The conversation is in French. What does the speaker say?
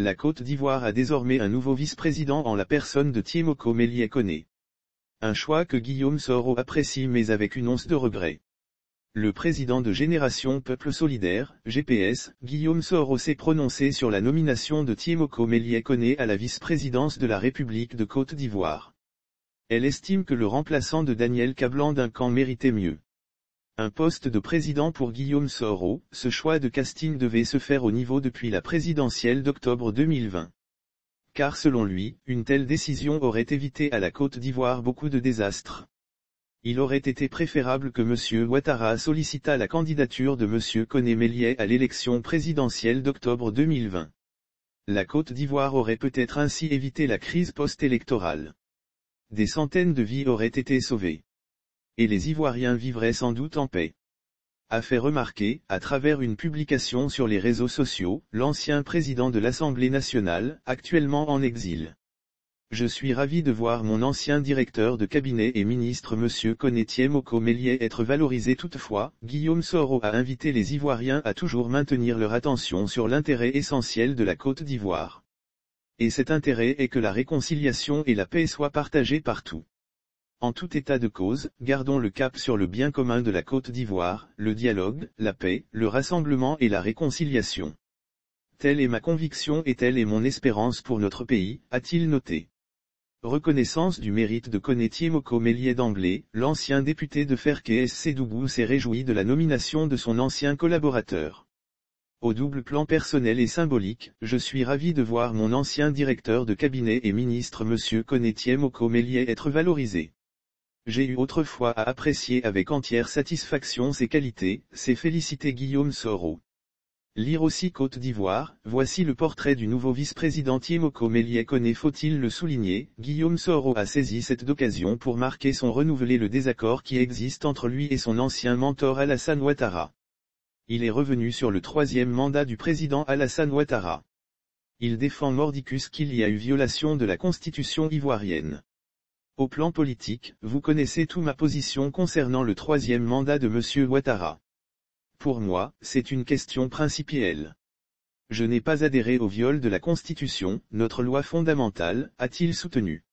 La Côte d'Ivoire a désormais un nouveau vice-président en la personne de Thiemoko Meliekone. Un choix que Guillaume Soro apprécie mais avec une once de regret. Le président de Génération Peuple Solidaire, GPS, Guillaume Soro s'est prononcé sur la nomination de mélié Meliekone à la vice-présidence de la République de Côte d'Ivoire. Elle estime que le remplaçant de Daniel Cablan d'un camp méritait mieux. Un poste de président pour Guillaume Soro, ce choix de casting devait se faire au niveau depuis la présidentielle d'octobre 2020. Car selon lui, une telle décision aurait évité à la Côte d'Ivoire beaucoup de désastres. Il aurait été préférable que M. Ouattara sollicitât la candidature de M. Koné Méliès à l'élection présidentielle d'octobre 2020. La Côte d'Ivoire aurait peut-être ainsi évité la crise post-électorale. Des centaines de vies auraient été sauvées et les Ivoiriens vivraient sans doute en paix. A fait remarquer, à travers une publication sur les réseaux sociaux, l'ancien président de l'Assemblée nationale, actuellement en exil. Je suis ravi de voir mon ancien directeur de cabinet et ministre Monsieur Konetier Moko être valorisé toutefois, Guillaume Soro a invité les Ivoiriens à toujours maintenir leur attention sur l'intérêt essentiel de la Côte d'Ivoire. Et cet intérêt est que la réconciliation et la paix soient partagées partout. En tout état de cause, gardons le cap sur le bien commun de la Côte d'Ivoire, le dialogue, la paix, le rassemblement et la réconciliation. Telle est ma conviction et telle est mon espérance pour notre pays, a-t-il noté. Reconnaissance du mérite de Connétier Mokomélié d'Anglais, l'ancien député de SC Doubou s'est réjoui de la nomination de son ancien collaborateur. Au double plan personnel et symbolique, je suis ravi de voir mon ancien directeur de cabinet et ministre M. Connétier Mokomélié être valorisé. J'ai eu autrefois à apprécier avec entière satisfaction ses qualités, ses félicités Guillaume Soro. Lire aussi Côte d'Ivoire, voici le portrait du nouveau vice-président Thiemoko Meliakone faut-il le souligner, Guillaume Soro a saisi cette occasion pour marquer son renouvelé le désaccord qui existe entre lui et son ancien mentor Alassane Ouattara. Il est revenu sur le troisième mandat du président Alassane Ouattara. Il défend mordicus qu'il y a eu violation de la constitution ivoirienne. Au plan politique, vous connaissez tout ma position concernant le troisième mandat de M. Ouattara. Pour moi, c'est une question principielle. Je n'ai pas adhéré au viol de la Constitution, notre loi fondamentale, a-t-il soutenu.